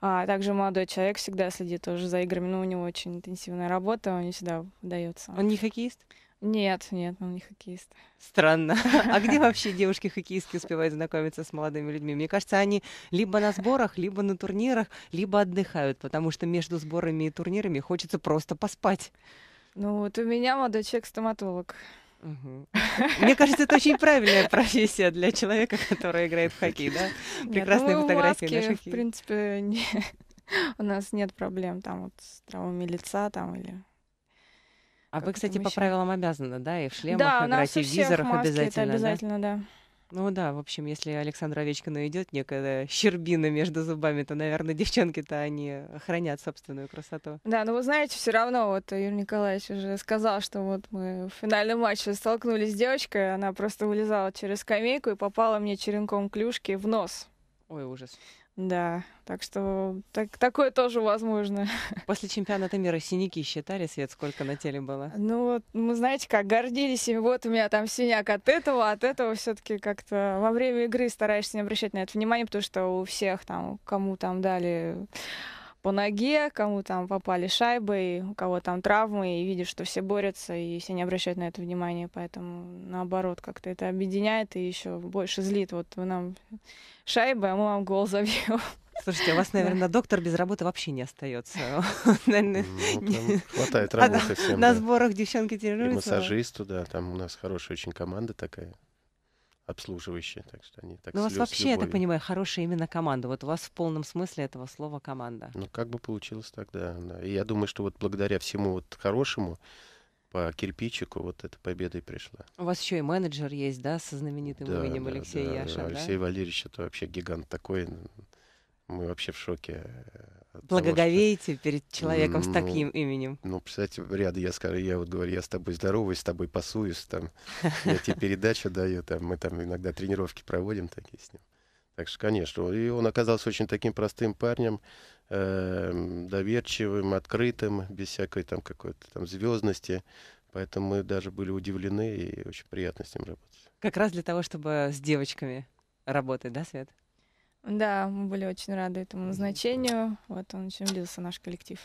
А Также молодой человек всегда следит тоже за играми. Но ну, у него очень интенсивная работа, он не всегда удается. Он не хоккеист? Нет, нет, он не хоккеист. Странно. А где вообще девушки-хоккеистки успевают знакомиться с молодыми людьми? Мне кажется, они либо на сборах, либо на турнирах, либо отдыхают, потому что между сборами и турнирами хочется просто поспать. Ну, вот у меня молодой человек стоматолог. Угу. Мне кажется, это очень правильная профессия для человека, который играет в хоккей, да? Прекрасные Нет, ну, фотографии маски, наших. В принципе, не... у нас нет проблем там вот с травмами лица там или а вы, кстати, по правилам обязаны, да, и в шлемах да, играть, и в визорах маски, обязательно, это обязательно, да? да. Ну да, в общем, если Александра Овечкина идет некая щербина между зубами, то, наверное, девчонки-то они хранят собственную красоту. Да, но вы знаете, все равно вот Юрий Николаевич уже сказал, что вот мы в финальном матче столкнулись с девочкой, она просто вылезала через скамейку и попала мне черенком клюшки в нос. Ой, ужас. Да, так что так, такое тоже возможно. После чемпионата мира синяки считали, Свет, сколько на теле было? Ну, вот, мы, знаете, как гордились, и вот у меня там синяк от этого, а от этого все таки как-то во время игры стараешься не обращать на это внимание, потому что у всех там, кому там дали по ноге, кому там попали шайбы, и у кого там травмы, и видишь, что все борются, и все не обращают на это внимания, поэтому наоборот, как-то это объединяет и еще больше злит. Вот вы нам шайбы, а мы вам гол забьем. Слушайте, у вас, наверное, доктор без работы вообще не остается. Ну, хватает а, работы всем. На сборах девчонки тренируются. массажисту, да, там у нас хорошая очень команда такая обслуживающие, так что они так. Но ну, у вас вообще, я так понимаю, хорошая именно команда. Вот у вас в полном смысле этого слова команда. Ну как бы получилось тогда. Да. И я думаю, что вот благодаря всему вот хорошему по кирпичику вот эта победа и пришла. У вас еще и менеджер есть, да, со знаменитым да, именем да, Алексей да, Яшин, да? Алексей Валерьевич это вообще гигант такой. Мы вообще в шоке Благоговеете что... перед человеком ну, с таким именем? Ну, представляете, ряд, я скажу, я вот говорю, я с тобой здороваюсь, с тобой пасуюсь, там, я тебе передачу даю, там, мы там иногда тренировки проводим такие с ним. Так что, конечно, и он оказался очень таким простым парнем, эм, доверчивым, открытым, без всякой там какой-то там звездности. Поэтому мы даже были удивлены и очень приятно с ним работать. Как раз для того, чтобы с девочками работать, да, Свет? Да, мы были очень рады этому назначению. Вот он очень влился, наш коллектив.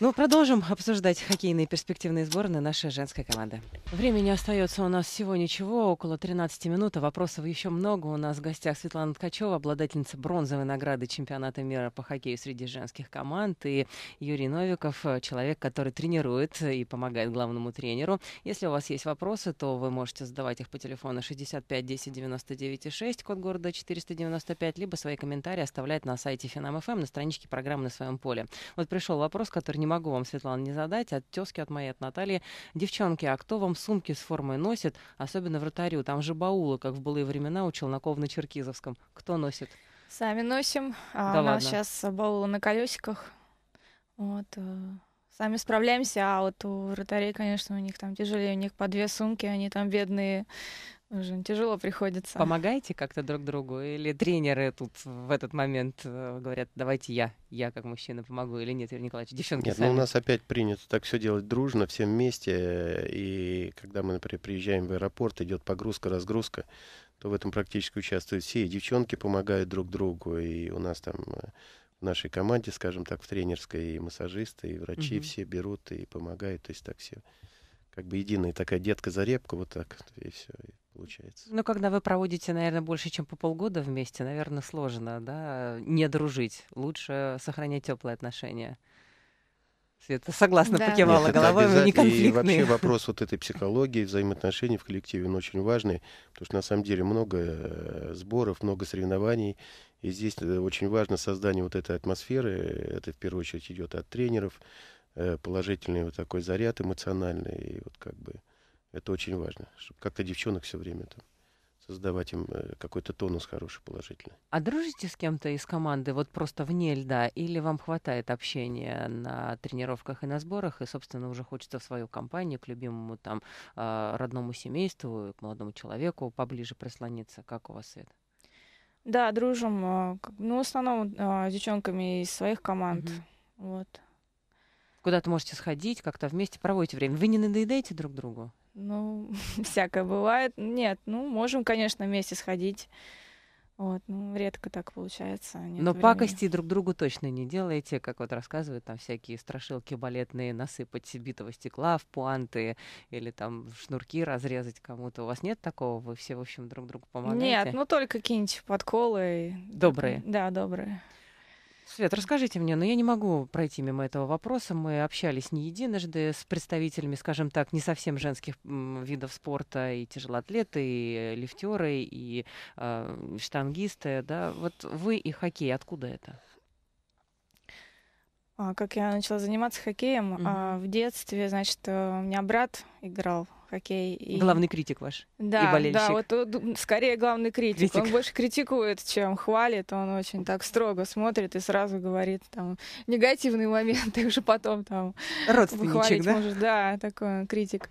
Ну, продолжим обсуждать хоккейные перспективные сборные нашей женской команды. Времени остается у нас всего ничего, около 13 минут, а вопросов еще много. У нас в гостях Светлана Ткачева, обладательница бронзовой награды чемпионата мира по хоккею среди женских команд, и Юрий Новиков, э, человек, который тренирует и помогает главному тренеру. Если у вас есть вопросы, то вы можете задавать их по телефону 65 10 99 6, код города 495, либо свои комментарии оставлять на сайте Финам.ФМ эм на страничке программы «На своем поле». Вот пришел вопрос, который не могу вам, Светлана, не задать. От тезки, от моей, от Натальи. Девчонки, а кто вам сумки с формой носит, особенно вратарю? Там же баулы, как в былые времена учил на Ковно-Черкизовском. Кто носит? Сами носим. Да а да у нас сейчас баулы на колесиках. Вот. Э, сами справляемся, а вот у вратарей, конечно, у них там тяжелее, у них по две сумки, они там бедные уже тяжело приходится. Помогаете как-то друг другу? Или тренеры тут в этот момент э, говорят, давайте я, я как мужчина помогу, или нет, Юрий Николаевич, девчонки Нет, ну, сами. ну у нас опять принято так все делать дружно, все вместе. И когда мы, например, приезжаем в аэропорт, идет погрузка, разгрузка, то в этом практически участвуют все. И девчонки помогают друг другу, и у нас там э, в нашей команде, скажем так, в тренерской, и массажисты, и врачи угу. все берут и помогают, то есть так все как бы единая такая детка за репку, вот так, и все получается. Ну, когда вы проводите, наверное, больше, чем по полгода вместе, наверное, сложно, да, не дружить. Лучше сохранять теплые отношения. Света, согласна, да. покивала Нет, головой, Да. не конфликтные. И вообще вопрос вот этой психологии, взаимоотношений в коллективе, он очень важный, потому что на самом деле много э, сборов, много соревнований, и здесь э, очень важно создание вот этой атмосферы, это в первую очередь идет от тренеров, э, положительный вот такой заряд эмоциональный, и вот как бы это очень важно, чтобы как-то девчонок все время там создавать им э, какой-то тонус хороший, положительный. А дружите с кем-то из команды вот просто вне льда? Или вам хватает общения на тренировках и на сборах, и, собственно, уже хочется в свою компанию, к любимому там а, родному семейству, к молодому человеку поближе прислониться? Как у вас, Свет? Да, дружим. А, ну, в основном а, с девчонками из своих команд. Угу. Вот. Куда-то можете сходить, как-то вместе проводите время. Вы не надоедаете друг другу? Ну, всякое бывает. Нет, ну, можем, конечно, вместе сходить. Вот, ну, редко так получается. Нет Но времени. пакости друг другу точно не делаете, как вот рассказывают там всякие страшилки балетные, насыпать битого стекла в пуанты или там шнурки разрезать кому-то. У вас нет такого? Вы все, в общем, друг другу помогаете? Нет, ну только какие-нибудь подколы. Добрые? Да, добрые. Свет, расскажите мне, но ну, я не могу пройти мимо этого вопроса. Мы общались не единожды с представителями, скажем так, не совсем женских видов спорта, и тяжелоатлеты, и лифтеры, и э, штангисты. Да? Вот вы и хоккей, откуда это? А, как я начала заниматься хоккеем, mm-hmm. в детстве, значит, э, у меня брат играл хоккей. И... Главный критик ваш да, и болельщик. Да, вот э, скорее главный критик. критик. Он больше критикует, чем хвалит. Он очень так строго смотрит и сразу говорит там негативные моменты уже потом там хвалить да? может. Да, такой критик.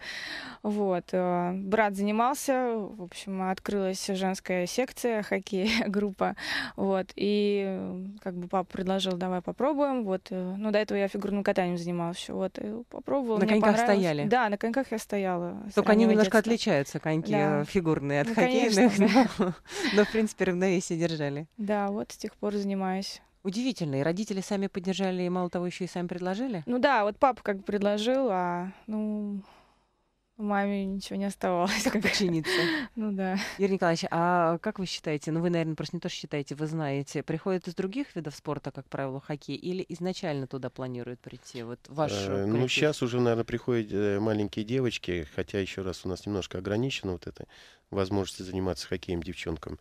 Вот. Э, брат занимался, в общем, открылась женская секция хоккей группа. Вот. И э, как бы папа предложил, давай попробуем. Вот. Ну, до этого я фигурным катанием занималась еще. Вот. И попробовала. На коньках стояли? Да, на коньках я стояла только они немножко детства. отличаются, коньки да. Э, фигурные от ну, хоккейных, конечно, но, но, в принципе, равновесие держали. Да, вот с тех пор занимаюсь. Удивительно. И родители сами поддержали, и мало того, еще и сами предложили? Ну да, вот папа как бы предложил, а ну маме ничего не оставалось. Как, как... подчиниться. ну да. Юрий Николаевич, а как вы считаете, ну вы, наверное, просто не то, считаете, вы знаете, приходят из других видов спорта, как правило, хоккей, или изначально туда планируют прийти? Вот ваш э, Ну, сейчас уже, наверное, приходят э, маленькие девочки, хотя еще раз у нас немножко ограничено вот это возможности заниматься хоккеем девчонкам.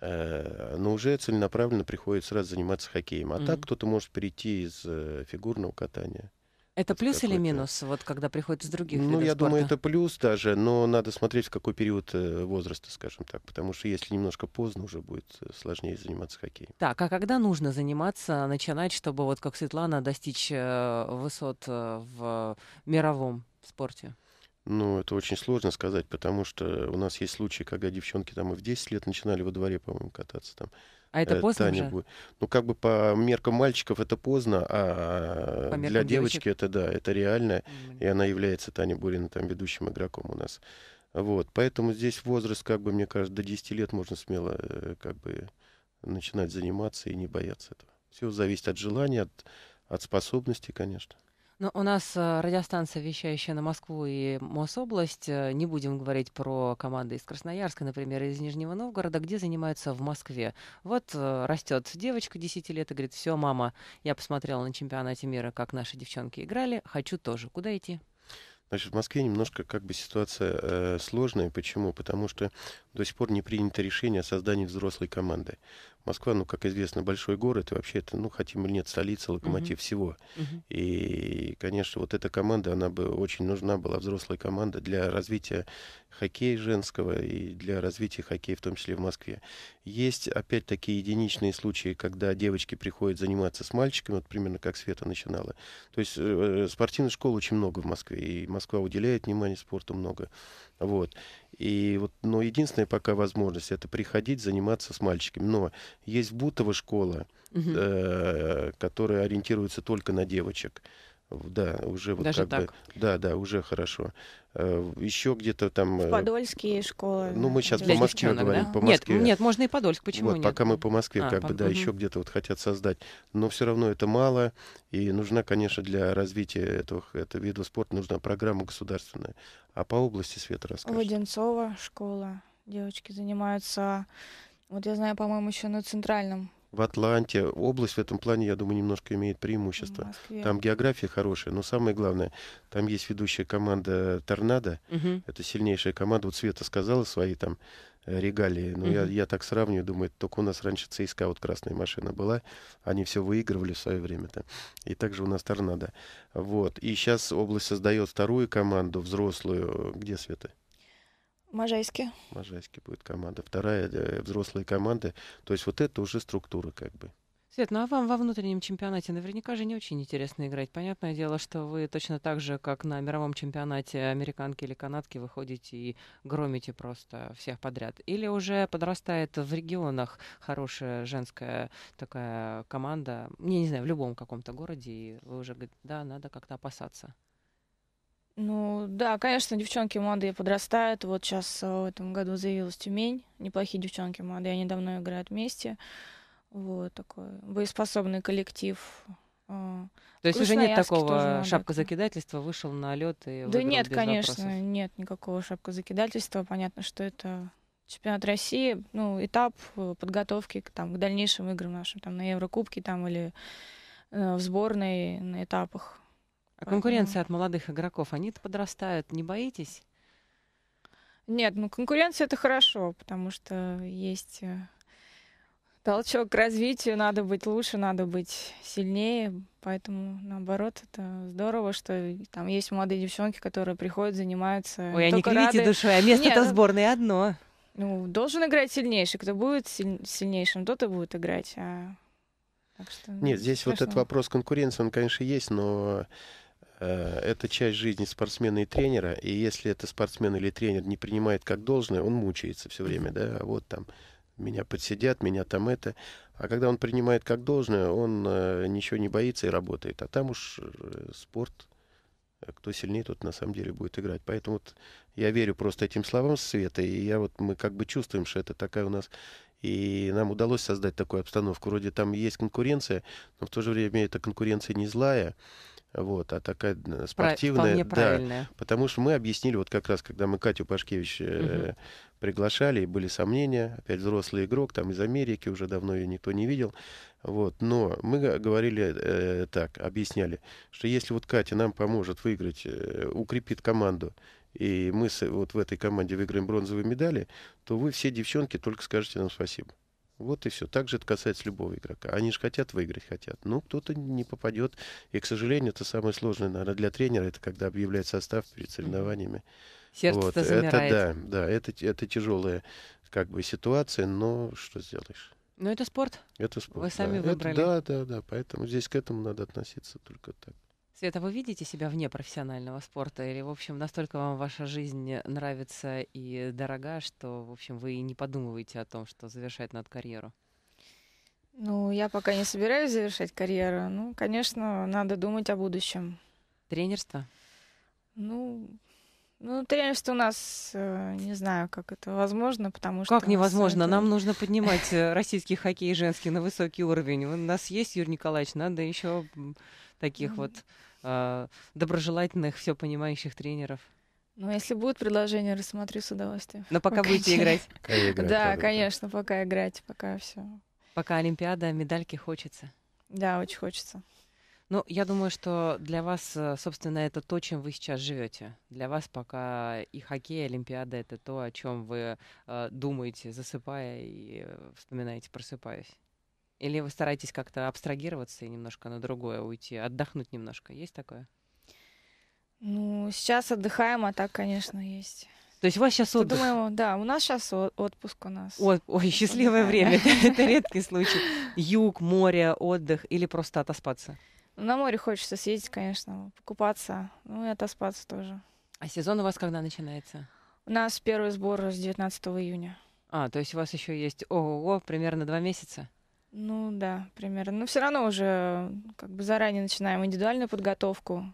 Э, но уже целенаправленно приходит сразу заниматься хоккеем. А mm-hmm. так кто-то может перейти из фигурного катания это типа плюс или минус, вот когда приходит из других Ну, я спорта? думаю, это плюс даже, но надо смотреть, в какой период э, возраста, скажем так, потому что если немножко поздно, уже будет э, сложнее заниматься хоккеем. Так, а когда нужно заниматься, начинать, чтобы, вот как Светлана, достичь э, высот в мировом спорте? Ну, это очень сложно сказать, потому что у нас есть случаи, когда девчонки там и в 10 лет начинали во дворе, по-моему, кататься там. А это э, поздно Таня уже? Будет. Ну, как бы по меркам мальчиков это поздно, а для девочки девочек? это да, это реально. Mm-hmm. И она является, Таня Бурина, там ведущим игроком у нас. Вот, поэтому здесь возраст, как бы, мне кажется, до 10 лет можно смело э, как бы начинать заниматься и не бояться этого. Все зависит от желания, от, от способностей, конечно. Ну, у нас э, радиостанция, вещающая на Москву и Мособласть. Э, Не будем говорить про команды из Красноярска, например, из Нижнего Новгорода, где занимаются в Москве. Вот э, растет девочка 10 лет и говорит, все, мама, я посмотрела на чемпионате мира, как наши девчонки играли, хочу тоже. Куда идти? Значит, в Москве немножко как бы ситуация э, сложная. Почему? Потому что до сих пор не принято решение о создании взрослой команды. Москва, ну, как известно, большой город, и вообще это, ну, хотим или нет, столица, локомотив uh-huh. всего. Uh-huh. И, конечно, вот эта команда, она бы очень нужна была, взрослая команда, для развития хоккея женского и для развития хоккея, в том числе в Москве. Есть, опять такие единичные случаи, когда девочки приходят заниматься с мальчиками, вот примерно как Света начинала. То есть э, э спортивных школ очень много в Москве, и Москва уделяет внимание спорту много. Вот. И вот, но ну, единственная пока возможность это приходить заниматься с мальчиками. Но есть Бутова школа, угу. э, которая ориентируется только на девочек. Да, уже вот Даже как так. бы. Да, да, уже хорошо. Э, еще где-то там. Э, Подольские школы. Ну, мы сейчас по Москве говорим, да? по Москве. Нет, нет, можно и Подольск, почему вот, нет? Пока мы по Москве, а, как по... бы, да, угу. еще где-то вот хотят создать. Но все равно это мало. И нужна, конечно, для развития этого, этого вида спорта нужна программа государственная. А по области света расскажешь. Воденцова школа. Девочки занимаются. Вот я знаю, по-моему, еще на центральном в Атланте. Область в этом плане, я думаю, немножко имеет преимущество. Там география хорошая, но самое главное, там есть ведущая команда Торнадо. Угу. Это сильнейшая команда. Вот Света сказала свои там э, регалии. Но угу. я, я так сравниваю, думаю, только у нас раньше ЦСКА, вот красная машина была, они все выигрывали в свое время-то. И также у нас Торнадо. Вот. И сейчас область создает вторую команду, взрослую. Где Света? Можайске. Можайске будет команда. Вторая э, взрослая команда. То есть вот это уже структура как бы. Свет, ну а вам во внутреннем чемпионате наверняка же не очень интересно играть. Понятное дело, что вы точно так же, как на мировом чемпионате американки или канадки, выходите и громите просто всех подряд. Или уже подрастает в регионах хорошая женская такая команда, я не знаю, в любом каком-то городе, и вы уже говорите, да, надо как-то опасаться. Ну, да, конечно, девчонки молодые подрастают. Вот сейчас э, в этом году заявилась Тюмень. Неплохие девчонки молодые, они давно играют вместе. Вот такой боеспособный коллектив. А, То есть уже нет такого шапка закидательства вышел на лед и Да нет, конечно, вопросов. нет никакого шапка закидательства. Понятно, что это чемпионат России, ну, этап э, подготовки к, там, к дальнейшим играм нашим, там, на Еврокубке там, или э, в сборной на этапах. А конкуренция от молодых игроков, они подрастают, не боитесь? Нет, ну конкуренция это хорошо, потому что есть э, толчок к развитию, надо быть лучше, надо быть сильнее. Поэтому, наоборот, это здорово, что там есть молодые девчонки, которые приходят, занимаются. Ой, а не кривите рады. душой, а место-то ну, сборной одно. Ну, должен играть сильнейший. Кто будет силь- сильнейшим, тот и будет играть. А... Так что, Нет, здесь страшного. вот этот вопрос конкуренции, он, конечно, есть, но Э, это часть жизни спортсмена и тренера, и если это спортсмен или тренер не принимает как должное, он мучается все время, да, а вот там меня подсидят, меня там это. А когда он принимает как должное, он э, ничего не боится и работает. А там уж э, спорт, кто сильнее, тот на самом деле будет играть. Поэтому вот я верю просто этим словам Света, и я вот, мы как бы чувствуем, что это такая у нас и нам удалось создать такую обстановку. Вроде там есть конкуренция, но в то же время эта конкуренция не злая вот, а такая спортивная. Про- да, потому что мы объяснили, вот как раз, когда мы Катю Пашкевич угу. приглашали, и были сомнения, опять взрослый игрок, там из Америки, уже давно ее никто не видел, вот, но мы говорили э, так, объясняли, что если вот Катя нам поможет выиграть, э, укрепит команду, и мы с, вот в этой команде выиграем бронзовые медали, то вы все девчонки только скажете нам спасибо. Вот и все. Так же это касается любого игрока. Они же хотят выиграть, хотят. Ну, кто-то не попадет. И, к сожалению, это самое сложное, наверное, для тренера, это когда объявляет состав перед соревнованиями. Сердце вот. замирает. Это, да, да, это, это тяжелая как бы ситуация, но что сделаешь? Ну, это спорт. Это спорт. Вы сами да. выбрали. Это, да, да, да. Поэтому здесь к этому надо относиться только так. Света, вы видите себя вне профессионального спорта? Или, в общем, настолько вам ваша жизнь нравится и дорога, что, в общем, вы и не подумываете о том, что завершать над карьеру? Ну, я пока не собираюсь завершать карьеру. Ну, конечно, надо думать о будущем. Тренерство? Ну, ну, тренерство у нас, э, не знаю, как это возможно, потому как что... Как невозможно? Это... Нам нужно поднимать э, российский хоккей женский на высокий уровень. У нас есть Юрий Николаевич, надо еще таких ну, вот Э, доброжелательных, все понимающих тренеров. Ну, если будет предложение, рассмотрю с удовольствием. Но пока, пока будете играть. Пока играть да, надо, конечно, да. пока играть, пока все. Пока Олимпиада, медальки хочется. Да, очень хочется. Ну, я думаю, что для вас, э, собственно, это то, чем вы сейчас живете. Для вас пока и хоккей, и Олимпиада это то, о чем вы э, думаете, засыпая и э, вспоминаете, просыпаясь. Или вы стараетесь как-то абстрагироваться и немножко на другое уйти, отдохнуть немножко? Есть такое? Ну, сейчас отдыхаем, а так, конечно, есть. То есть у вас сейчас отдых? Думаю, да, у нас сейчас отпуск у нас. От... Ой, счастливое время, это редкий случай. Юг, море, отдых или просто отоспаться? Ну, на море хочется съездить, конечно, покупаться, ну и отоспаться тоже. А сезон у вас когда начинается? У нас первый сбор с 19 июня. А, то есть у вас еще есть ого примерно два месяца? Ну да, примерно. Но все равно уже как бы заранее начинаем индивидуальную подготовку,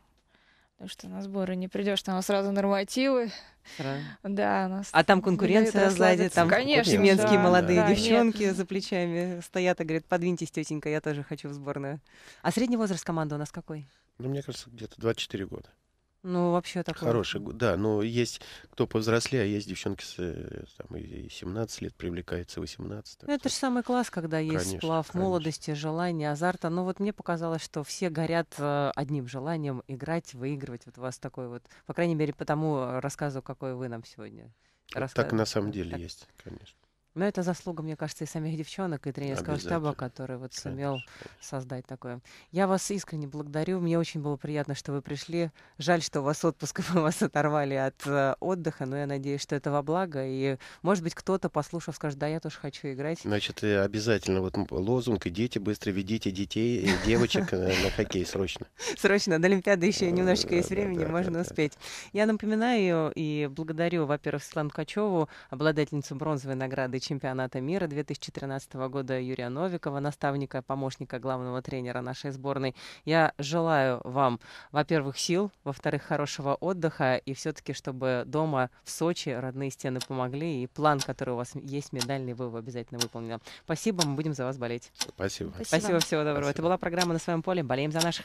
потому что на сборы не придешь, там сразу нормативы. Сразу. Да, нас. А там конкуренция сзади, там Конечно, да, молодые да, девчонки нет. за плечами стоят и говорят, подвиньтесь, тетенька, я тоже хочу в сборную. А средний возраст команды у нас какой? Ну, мне кажется, где-то 24 года. Ну, вообще такое. Хороший, да. Но есть кто повзрослее, а есть девчонки с, э, там, и 17 лет привлекается, 18. Ну, это же самый класс, когда есть конечно, сплав конечно. молодости, желания, азарта. Но вот мне показалось, что все горят э, одним желанием играть, выигрывать. Вот у вас такой вот, по крайней мере, по тому рассказу, какой вы нам сегодня рассказывали. Так на самом деле так. есть, конечно. Но это заслуга, мне кажется, и самих девчонок, и тренерского штаба, который вот Конечно. сумел создать такое. Я вас искренне благодарю. Мне очень было приятно, что вы пришли. Жаль, что у вас отпуск, мы вас оторвали от э, отдыха, но я надеюсь, что это во благо. И, может быть, кто-то, послушав, скажет, да, я тоже хочу играть. Значит, э, обязательно вот лозунг дети быстро, ведите детей и девочек э, на хоккей срочно». Срочно, до Олимпиады еще немножечко есть времени, можно успеть. Я напоминаю и благодарю, во-первых, Светлану Качеву, обладательницу бронзовой награды чемпионата мира 2013 года Юрия Новикова, наставника, помощника главного тренера нашей сборной. Я желаю вам, во-первых, сил, во-вторых, хорошего отдыха, и все-таки, чтобы дома в Сочи родные стены помогли, и план, который у вас есть, медальный, вы его обязательно выполнили. Спасибо, мы будем за вас болеть. Спасибо. Спасибо, Спасибо всего доброго. Спасибо. Это была программа «На своем поле». Болеем за наших.